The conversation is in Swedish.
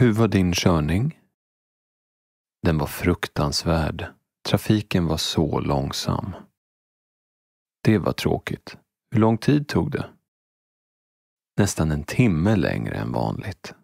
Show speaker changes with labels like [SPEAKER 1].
[SPEAKER 1] Hur var din körning? Den var fruktansvärd. Trafiken var så långsam. Det var tråkigt. Hur lång tid tog det? Nästan en timme längre än vanligt.